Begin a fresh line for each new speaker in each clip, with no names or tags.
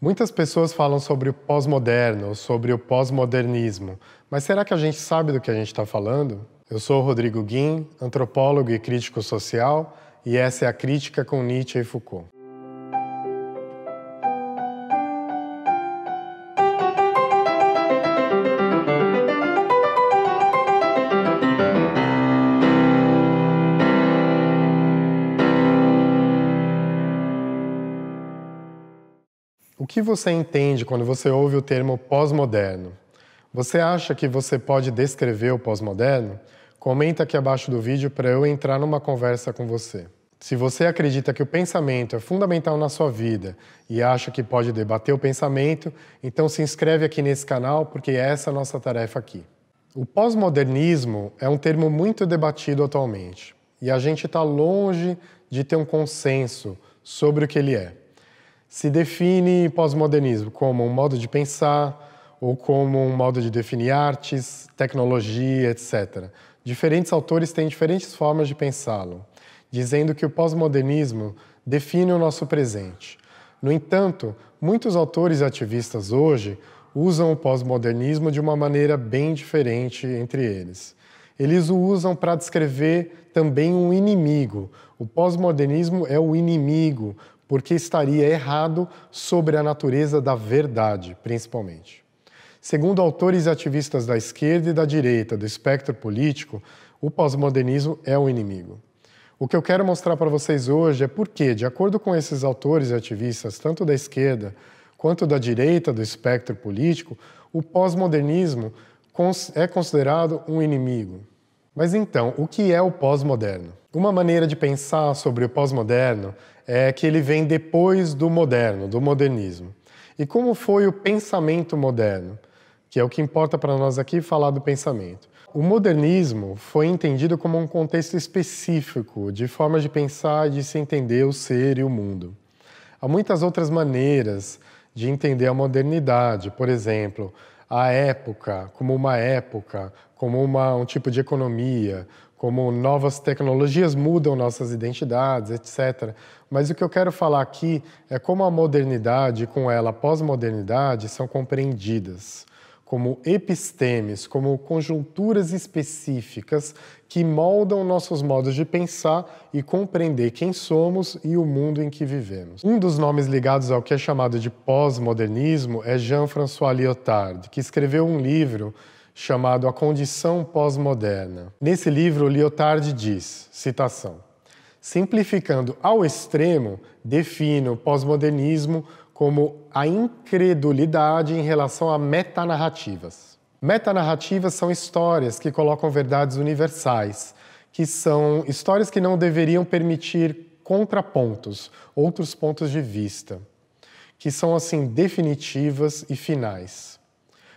Muitas pessoas falam sobre o pós-moderno, sobre o pós-modernismo, mas será que a gente sabe do que a gente está falando? Eu sou Rodrigo Guim, antropólogo e crítico social, e essa é a Crítica com Nietzsche e Foucault. que você entende quando você ouve o termo pós-moderno? Você acha que você pode descrever o pós-moderno? Comenta aqui abaixo do vídeo para eu entrar numa conversa com você. Se você acredita que o pensamento é fundamental na sua vida e acha que pode debater o pensamento, então se inscreve aqui nesse canal porque é essa é a nossa tarefa aqui. O pós-modernismo é um termo muito debatido atualmente e a gente está longe de ter um consenso sobre o que ele é se define pós-modernismo como um modo de pensar ou como um modo de definir artes, tecnologia, etc. Diferentes autores têm diferentes formas de pensá-lo, dizendo que o pós-modernismo define o nosso presente. No entanto, muitos autores e ativistas hoje usam o pós-modernismo de uma maneira bem diferente entre eles. Eles o usam para descrever também um inimigo. O pós-modernismo é o inimigo, porque estaria errado sobre a natureza da verdade, principalmente. Segundo autores e ativistas da esquerda e da direita do espectro político, o pós-modernismo é um inimigo. O que eu quero mostrar para vocês hoje é porque, de acordo com esses autores e ativistas, tanto da esquerda quanto da direita do espectro político, o pós-modernismo é considerado um inimigo. Mas então, o que é o pós-moderno? Uma maneira de pensar sobre o pós-moderno é que ele vem depois do moderno, do modernismo. E como foi o pensamento moderno? Que é o que importa para nós aqui falar do pensamento. O modernismo foi entendido como um contexto específico de formas de pensar e de se entender o ser e o mundo. Há muitas outras maneiras de entender a modernidade, por exemplo, a época como uma época, como uma, um tipo de economia, como novas tecnologias mudam nossas identidades, etc. Mas o que eu quero falar aqui é como a modernidade, com ela a pós-modernidade, são compreendidas como epistemes, como conjunturas específicas que moldam nossos modos de pensar e compreender quem somos e o mundo em que vivemos. Um dos nomes ligados ao que é chamado de pós-modernismo é Jean-François Lyotard, que escreveu um livro chamado A Condição Pós-Moderna. Nesse livro, Lyotard diz, citação, simplificando ao extremo, defino o pós-modernismo como a incredulidade em relação a metanarrativas. Metanarrativas são histórias que colocam verdades universais, que são histórias que não deveriam permitir contrapontos, outros pontos de vista, que são assim definitivas e finais.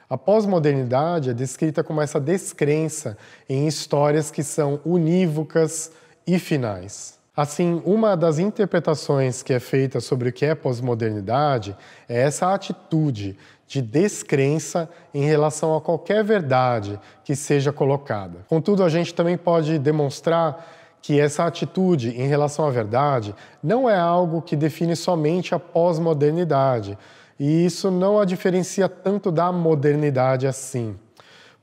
A pós-modernidade é descrita como essa descrença em histórias que são unívocas e finais. Assim, uma das interpretações que é feita sobre o que é pós-modernidade é essa atitude de descrença em relação a qualquer verdade que seja colocada. Contudo, a gente também pode demonstrar que essa atitude em relação à verdade não é algo que define somente a pós-modernidade, e isso não a diferencia tanto da modernidade assim.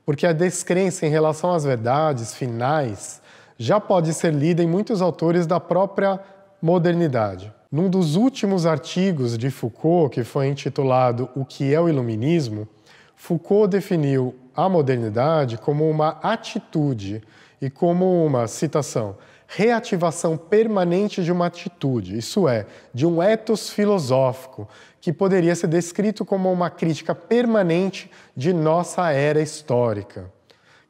Porque a descrença em relação às verdades finais já pode ser lida em muitos autores da própria modernidade. Num dos últimos artigos de Foucault, que foi intitulado O que é o Iluminismo, Foucault definiu a modernidade como uma atitude e como uma citação reativação permanente de uma atitude, isso é, de um ethos filosófico, que poderia ser descrito como uma crítica permanente de nossa era histórica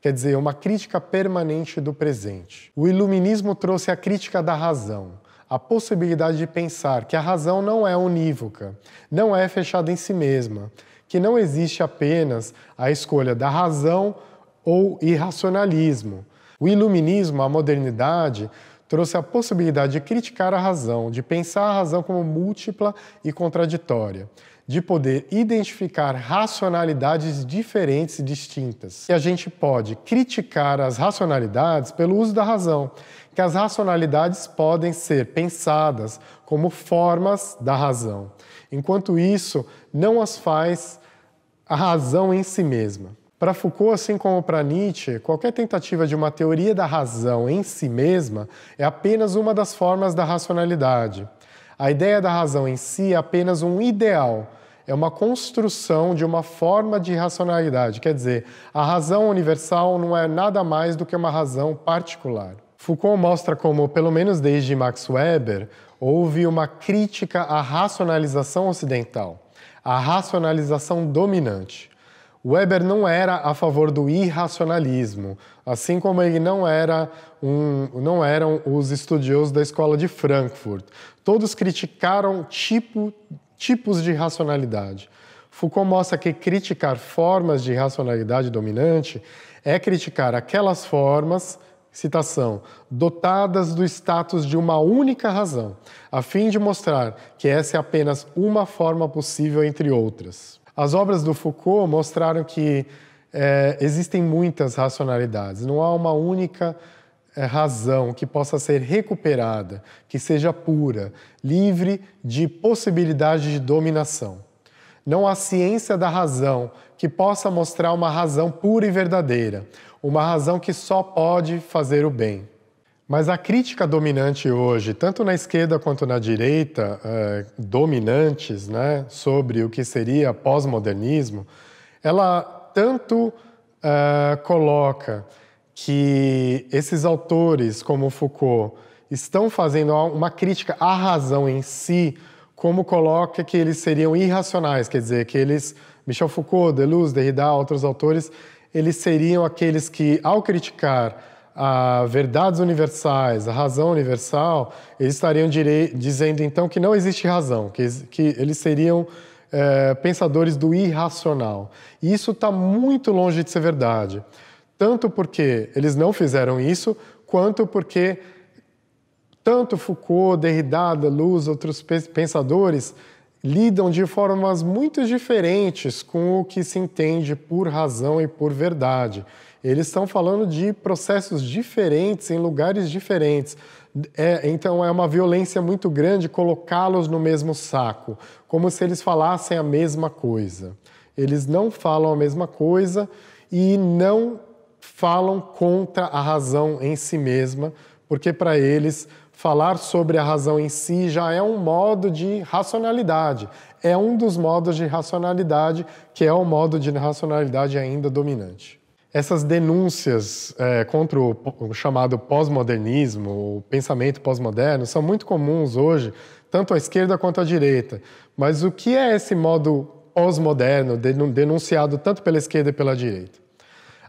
quer dizer, uma crítica permanente do presente. O iluminismo trouxe a crítica da razão, a possibilidade de pensar que a razão não é unívoca, não é fechada em si mesma, que não existe apenas a escolha da razão ou irracionalismo. O iluminismo, a modernidade, trouxe a possibilidade de criticar a razão, de pensar a razão como múltipla e contraditória, de poder identificar racionalidades diferentes e distintas. E a gente pode criticar as racionalidades pelo uso da razão, que as racionalidades podem ser pensadas como formas da razão, enquanto isso não as faz a razão em si mesma. Para Foucault, assim como para Nietzsche, qualquer tentativa de uma teoria da razão em si mesma é apenas uma das formas da racionalidade. A ideia da razão em si é apenas um ideal é uma construção de uma forma de racionalidade. Quer dizer, a razão universal não é nada mais do que uma razão particular. Foucault mostra como, pelo menos desde Max Weber, houve uma crítica à racionalização ocidental, à racionalização dominante. Weber não era a favor do irracionalismo, assim como ele não era um, não eram os estudiosos da escola de Frankfurt. Todos criticaram tipo tipos de racionalidade. Foucault mostra que criticar formas de racionalidade dominante é criticar aquelas formas, citação, dotadas do status de uma única razão, a fim de mostrar que essa é apenas uma forma possível entre outras. As obras do Foucault mostraram que é, existem muitas racionalidades, não há uma única é razão que possa ser recuperada, que seja pura, livre de possibilidade de dominação. Não há ciência da razão que possa mostrar uma razão pura e verdadeira, uma razão que só pode fazer o bem. Mas a crítica dominante hoje, tanto na esquerda quanto na direita, é, dominantes né, sobre o que seria pós-modernismo, ela tanto é, coloca que esses autores, como Foucault, estão fazendo uma crítica à razão em si, como coloca que eles seriam irracionais, quer dizer, que eles, Michel Foucault, Deleuze, Derrida, outros autores, eles seriam aqueles que, ao criticar a verdades universais, a razão universal, eles estariam dizendo então que não existe razão, que, que eles seriam é, pensadores do irracional. E isso está muito longe de ser verdade tanto porque eles não fizeram isso, quanto porque tanto Foucault, Derrida, Deleuze, outros pensadores lidam de formas muito diferentes com o que se entende por razão e por verdade. Eles estão falando de processos diferentes em lugares diferentes. É, então é uma violência muito grande colocá-los no mesmo saco, como se eles falassem a mesma coisa. Eles não falam a mesma coisa e não falam contra a razão em si mesma, porque para eles falar sobre a razão em si já é um modo de racionalidade, é um dos modos de racionalidade que é o modo de racionalidade ainda dominante. Essas denúncias é, contra o, o chamado pós-modernismo, o pensamento pós-moderno, são muito comuns hoje, tanto à esquerda quanto à direita. Mas o que é esse modo pós-moderno denunciado tanto pela esquerda e pela direita?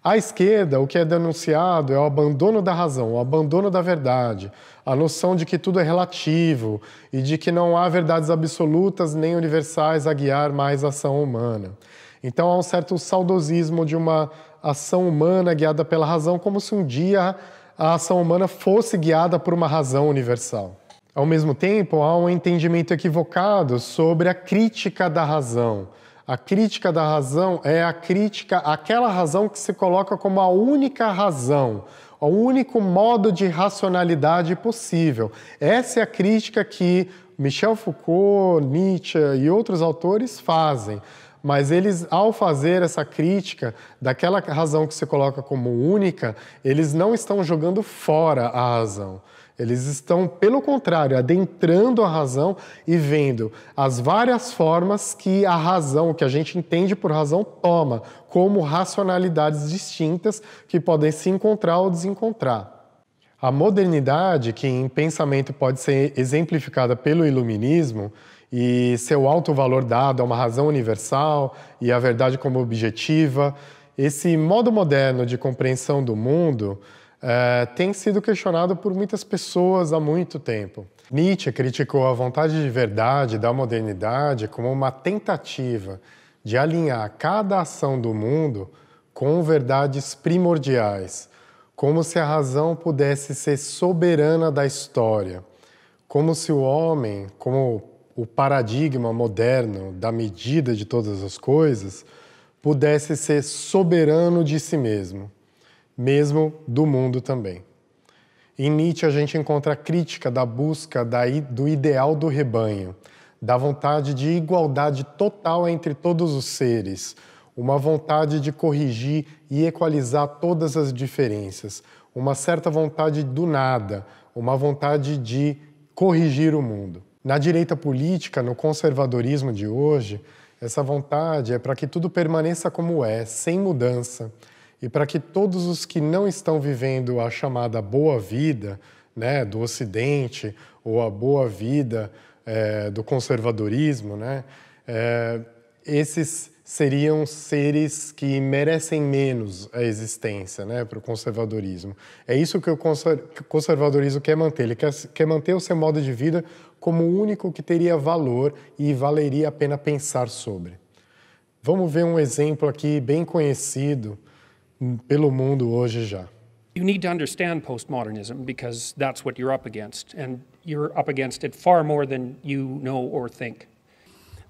À esquerda, o que é denunciado é o abandono da razão, o abandono da verdade, a noção de que tudo é relativo e de que não há verdades absolutas nem universais a guiar mais a ação humana. Então há um certo saudosismo de uma ação humana guiada pela razão, como se um dia a ação humana fosse guiada por uma razão universal. Ao mesmo tempo, há um entendimento equivocado sobre a crítica da razão a crítica da razão é a crítica àquela razão que se coloca como a única razão, o único modo de racionalidade possível. Essa é a crítica que Michel Foucault, Nietzsche e outros autores fazem. Mas eles, ao fazer essa crítica daquela razão que se coloca como única, eles não estão jogando fora a razão eles estão, pelo contrário, adentrando a razão e vendo as várias formas que a razão, que a gente entende por razão, toma, como racionalidades distintas que podem se encontrar ou desencontrar. A modernidade, que em pensamento pode ser exemplificada pelo iluminismo, e seu alto valor dado a uma razão universal e a verdade como objetiva, esse modo moderno de compreensão do mundo é, tem sido questionado por muitas pessoas há muito tempo. Nietzsche criticou a vontade de verdade da modernidade como uma tentativa de alinhar cada ação do mundo com verdades primordiais, como se a razão pudesse ser soberana da história, como se o homem, como o paradigma moderno da medida de todas as coisas, pudesse ser soberano de si mesmo mesmo do mundo também. Em Nietzsche, a gente encontra a crítica da busca da, do ideal do rebanho, da vontade de igualdade total entre todos os seres, uma vontade de corrigir e equalizar todas as diferenças, uma certa vontade do nada, uma vontade de corrigir o mundo. Na direita política, no conservadorismo de hoje, essa vontade é para que tudo permaneça como é, sem mudança e para que todos os que não estão vivendo a chamada boa vida né, do Ocidente ou a boa vida é, do conservadorismo, né, é, esses seriam seres que merecem menos a existência né, para o conservadorismo. É isso que o conservadorismo quer manter. Ele quer, quer manter o seu modo de vida como o único que teria valor e valeria a pena pensar sobre. Vamos ver um exemplo aqui bem conhecido pelo mundo
hoje já. You need to understand postmodernism because that's what you're up against, and you're up against it far more than you know or think.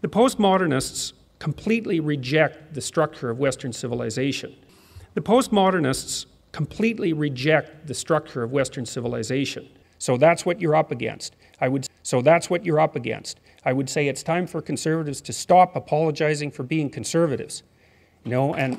The postmodernists completely reject the structure of Western civilization. The postmodernists completely reject the structure of Western civilization. So that's what you're up against. I would so that's what you're up against. I would say it's time for conservatives to stop apologizing for being conservatives. You know, and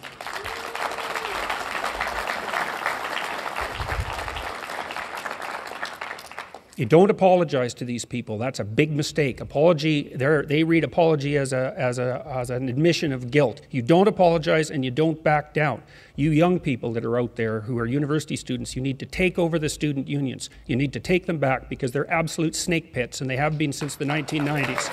You don't apologize to these people. That's a big mistake. Apology, they read apology as, a, as, a, as an admission of guilt. You don't apologize and you don't back down. You young people that are out there who are university students, you need to take over the student unions. You need to take them back because they're absolute snake pits and they have been since the 1990s.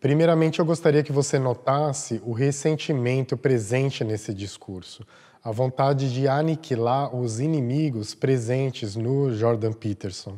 Primeiramente, eu gostaria que você notasse o ressentimento presente nesse discurso. a vontade de aniquilar os inimigos presentes no Jordan Peterson.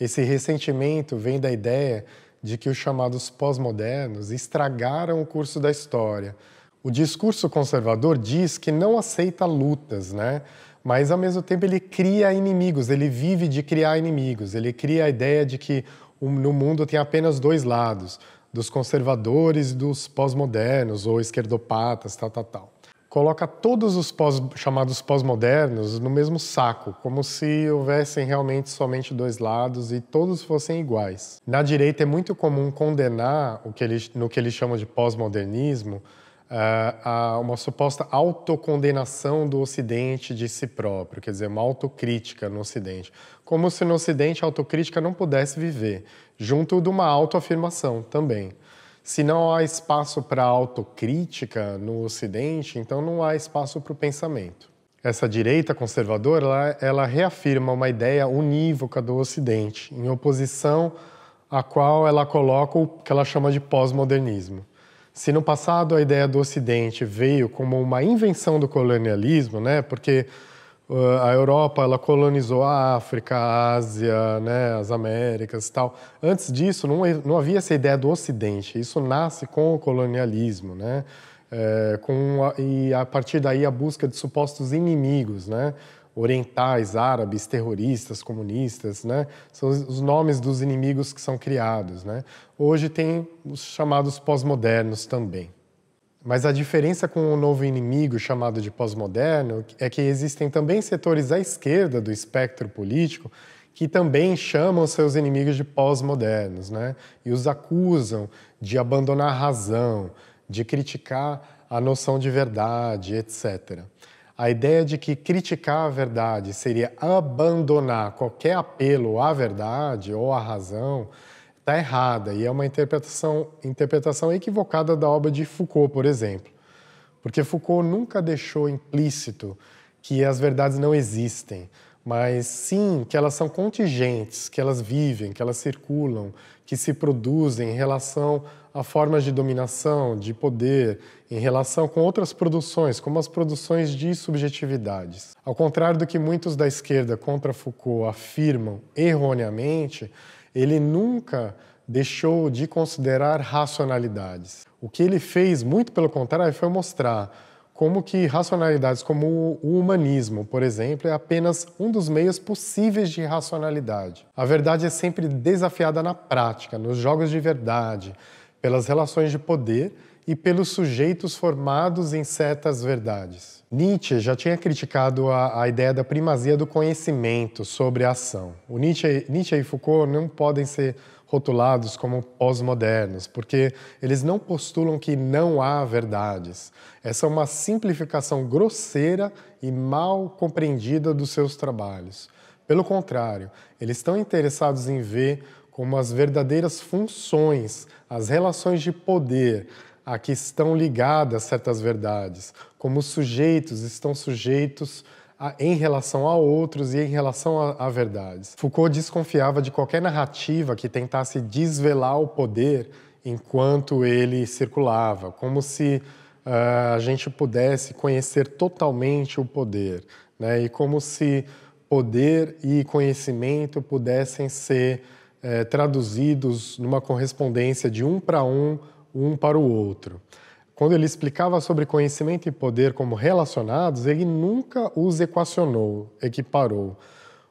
Esse ressentimento vem da ideia de que os chamados pós-modernos estragaram o curso da história. O discurso conservador diz que não aceita lutas, né? mas ao mesmo tempo ele cria inimigos, ele vive de criar inimigos, ele cria a ideia de que no mundo tem apenas dois lados, dos conservadores e dos pós-modernos ou esquerdopatas, tal, tal, tal coloca todos os pós, chamados pós-modernos no mesmo saco, como se houvessem realmente somente dois lados e todos fossem iguais. Na direita é muito comum condenar o que ele, no que eles chamam de pós-modernismo eh, a uma suposta autocondenação do Ocidente de si próprio, quer dizer, uma autocrítica no Ocidente, como se no Ocidente a autocrítica não pudesse viver, junto de uma autoafirmação também. Se não há espaço para autocrítica no Ocidente, então não há espaço para o pensamento. Essa direita conservadora ela, ela, reafirma uma ideia unívoca do Ocidente, em oposição à qual ela coloca o que ela chama de pós-modernismo. Se no passado a ideia do Ocidente veio como uma invenção do colonialismo, né, porque ah, a Europa ela colonizou a África, a Ásia, né, as Américas e tal. Antes disso, não, não havia essa ideia do Ocidente. Isso nasce com o colonialismo, né? É, com a, e a partir daí a busca de supostos inimigos, né? Orientais, árabes, terroristas, comunistas, né? São os nomes dos inimigos que são criados, né? Hoje tem os chamados pós-modernos também. Mas a diferença com o novo inimigo chamado de pós-moderno é que existem também setores à esquerda do espectro político que também chamam seus inimigos de pós-modernos, né? E os acusam de abandonar a razão, de criticar a noção de verdade, etc. A ideia de que criticar a verdade seria abandonar qualquer apelo à verdade ou à razão está errada e é uma interpretação, interpretação equivocada da obra de Foucault, por exemplo. Porque Foucault nunca deixou implícito que as verdades não existem, mas sim que elas são contingentes, que elas vivem, que elas circulam, que se produzem em relação a formas de dominação, de poder, em relação com outras produções, como as produções de subjetividades. Ao contrário do que muitos da esquerda contra Foucault afirmam erroneamente, ele nunca deixou de considerar racionalidades. O que ele fez, muito pelo contrário, foi mostrar como que racionalidades como o humanismo, por exemplo, é apenas um dos meios possíveis de racionalidade. A verdade é sempre desafiada na prática, nos jogos de verdade, pelas relações de poder e pelos sujeitos formados em certas verdades. Nietzsche já tinha criticado a, a, ideia da primazia do conhecimento sobre a ação. O Nietzsche, Nietzsche e Foucault não podem ser rotulados como pós-modernos, porque eles não postulam que não há verdades. Essa é uma simplificação grosseira e mal compreendida dos seus trabalhos. Pelo contrário, eles estão interessados em ver como as verdadeiras funções, as relações de poder, a que estão ligadas certas verdades, como sujeitos estão sujeitos a, em relação a outros e em relação a, a verdades. Foucault desconfiava de qualquer narrativa que tentasse desvelar o poder enquanto ele circulava, como se uh, a gente pudesse conhecer totalmente o poder, né? e como se poder e conhecimento pudessem ser eh, traduzidos numa correspondência de um para um um para o outro. Quando ele explicava sobre conhecimento e poder como relacionados, ele nunca os equacionou, equiparou.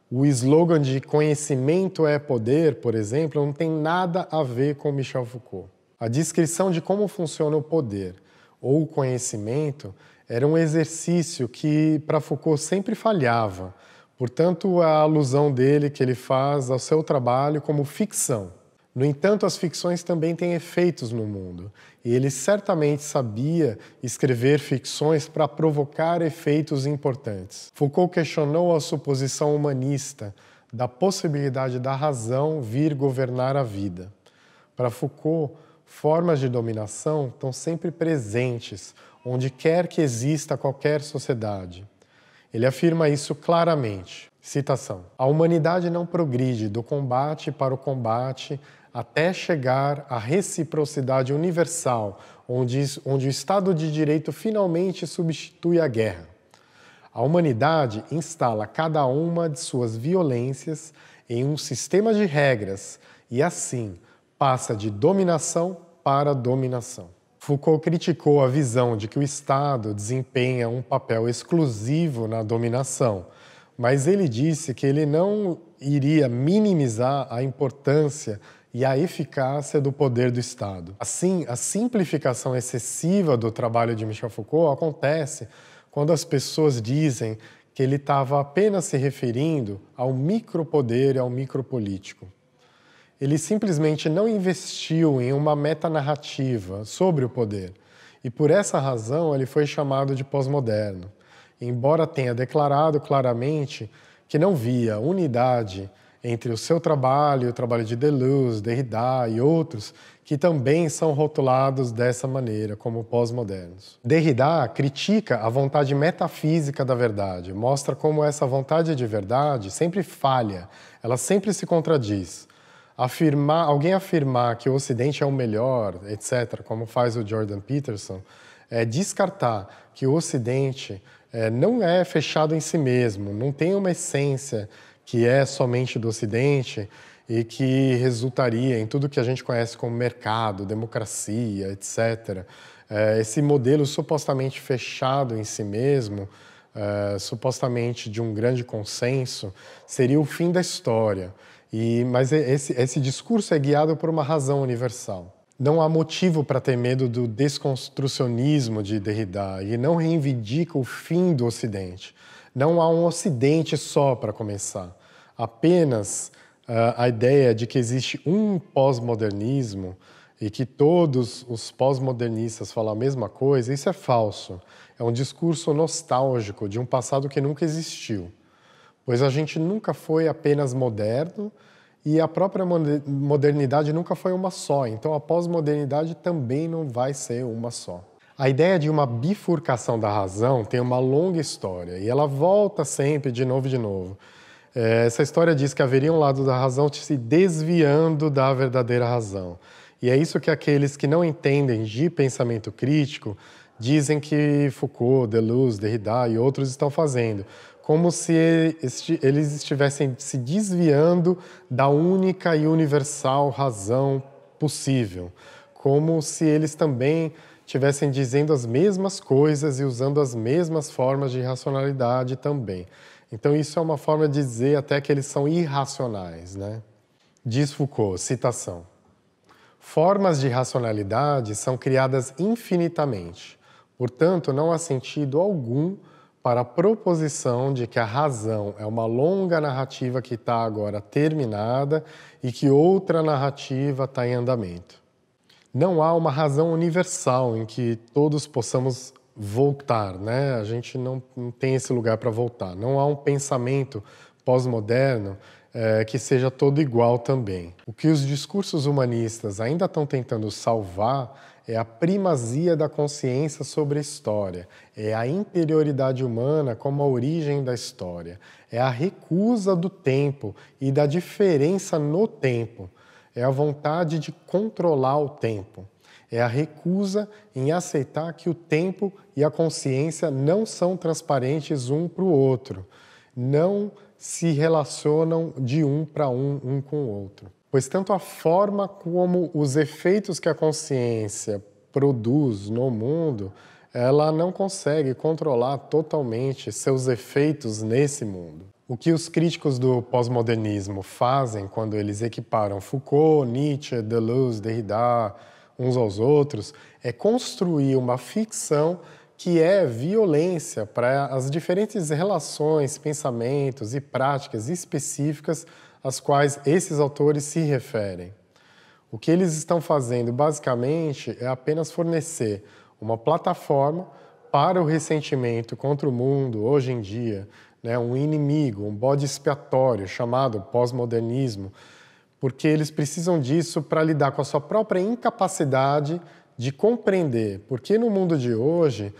O slogan de conhecimento é poder, por exemplo, não tem nada a ver com Michel Foucault. A descrição de como funciona o poder ou o conhecimento era um exercício que para Foucault sempre falhava. Portanto, a alusão dele que ele faz ao seu trabalho como ficção. No entanto, as ficções também têm efeitos no mundo, e ele certamente sabia escrever ficções para provocar efeitos importantes. Foucault questionou a suposição humanista da possibilidade da razão vir governar a vida. Para Foucault, formas de dominação estão sempre presentes, onde quer que exista qualquer sociedade. Ele afirma isso claramente. Citação: A humanidade não progride do combate para o combate até chegar à reciprocidade universal, onde, onde o Estado de Direito finalmente substitui a guerra. A humanidade instala cada uma de suas violências em um sistema de regras e, assim, passa de dominação para dominação. Foucault criticou a visão de que o Estado desempenha um papel exclusivo na dominação, mas ele disse que ele não iria minimizar a importância e a eficácia do poder do Estado. Assim, a simplificação excessiva do trabalho de Michel Foucault acontece quando as pessoas dizem que ele estava apenas se referindo ao micropoder e ao micropolítico. Ele simplesmente não investiu em uma metanarrativa sobre o poder, e por essa razão ele foi chamado de pós-moderno, embora tenha declarado claramente que não via unidade entre o seu trabalho, o trabalho de Deleuze, Derrida e outros, que também são rotulados dessa maneira, como pós-modernos. Derrida critica a vontade metafísica da verdade, mostra como essa vontade de verdade sempre falha, ela sempre se contradiz. Afirmar, alguém afirmar que o Ocidente é o melhor, etc., como faz o Jordan Peterson, é descartar que o Ocidente é, não é fechado em si mesmo, não tem uma essência que é somente do Ocidente e que resultaria em tudo que a gente conhece como mercado, democracia, etc. É, esse modelo supostamente fechado em si mesmo, é, supostamente de um grande consenso, seria o fim da história. E, mas esse, esse discurso é guiado por uma razão universal. Não há motivo para ter medo do desconstrucionismo de Derrida e não reivindica o fim do Ocidente. Não há um Ocidente só para começar. Apenas uh, a ideia de que existe um pós-modernismo e que todos os pós-modernistas falam a mesma coisa, isso é falso. É um discurso nostálgico de um passado que nunca existiu. Pois a gente nunca foi apenas moderno e a própria modernidade nunca foi uma só. Então a pós-modernidade também não vai ser uma só. A ideia de uma bifurcação da razão tem uma longa história e ela volta sempre de novo e de novo. É, essa história diz que haveria um lado da razão se desviando da verdadeira razão. E é isso que aqueles que não entendem de pensamento crítico dizem que Foucault, Deleuze, Derrida e outros estão fazendo, como se eles estivessem se desviando da única e universal razão possível, como se eles também estivessem dizendo as mesmas coisas e usando as mesmas formas de racionalidade também. Então, isso é uma forma de dizer até que eles são irracionais, né? Diz Foucault, citação. Formas de racionalidade são criadas infinitamente, portanto, não há sentido algum para a proposição de que a razão é uma longa narrativa que está agora terminada e que outra narrativa está em andamento não há uma razão universal em que todos possamos voltar, né? A gente não, tem esse lugar para voltar. Não há um pensamento pós-moderno é, que seja todo igual também. O que os discursos humanistas ainda estão tentando salvar é a primazia da consciência sobre a história, é a interioridade humana como a origem da história, é a recusa do tempo e da diferença no tempo é a vontade de controlar o tempo, é a recusa em aceitar que o tempo e a consciência não são transparentes um para o outro, não se relacionam de um para um, um com o outro. Pois tanto a forma como os efeitos que a consciência produz no mundo, ela não consegue controlar totalmente seus efeitos nesse mundo. O que os críticos do pós-modernismo fazem quando eles equiparam Foucault, Nietzsche, Deleuze, Derrida uns aos outros é construir uma ficção que é violência para as diferentes relações, pensamentos e práticas específicas às quais esses autores se referem. O que eles estão fazendo basicamente é apenas fornecer uma plataforma para o ressentimento contra o mundo hoje em dia, né, um inimigo, um bode expiatório chamado pós-modernismo, porque eles precisam disso para lidar com a sua própria incapacidade de compreender porque no mundo de hoje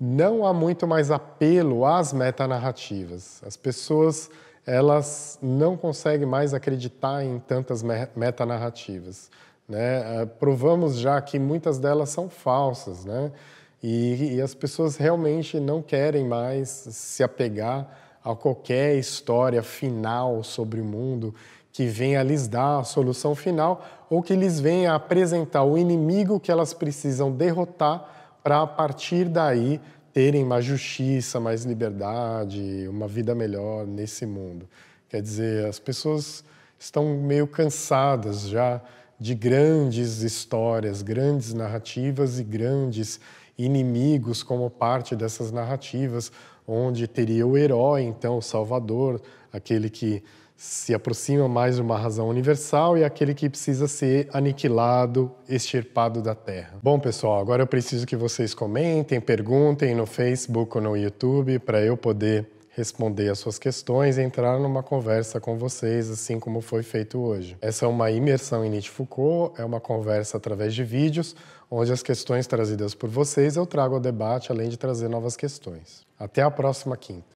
não há muito mais apelo às metanarrativas. As pessoas elas não conseguem mais acreditar em tantas metanarrativas. Né? Ah, provamos já que muitas delas são falsas, né? E, e as pessoas realmente não querem mais se apegar a qualquer história final sobre o mundo que venha lhes dar a solução final ou que lhes venha apresentar o inimigo que elas precisam derrotar para a partir daí terem mais justiça, mais liberdade, uma vida melhor nesse mundo. Quer dizer, as pessoas estão meio cansadas já de grandes histórias, grandes narrativas e grandes inimigos como parte dessas narrativas onde teria o herói, então, o salvador, aquele que se aproxima mais de uma razão universal e aquele que precisa ser aniquilado, extirpado da Terra. Bom, pessoal, agora eu preciso que vocês comentem, perguntem no Facebook ou no YouTube para eu poder responder as suas questões e entrar numa conversa com vocês, assim como foi feito hoje. Essa é uma imersão em Nietzsche Foucault, é uma conversa através de vídeos, onde as questões trazidas por vocês eu trago ao debate, além de trazer novas questões. Até a próxima quinta.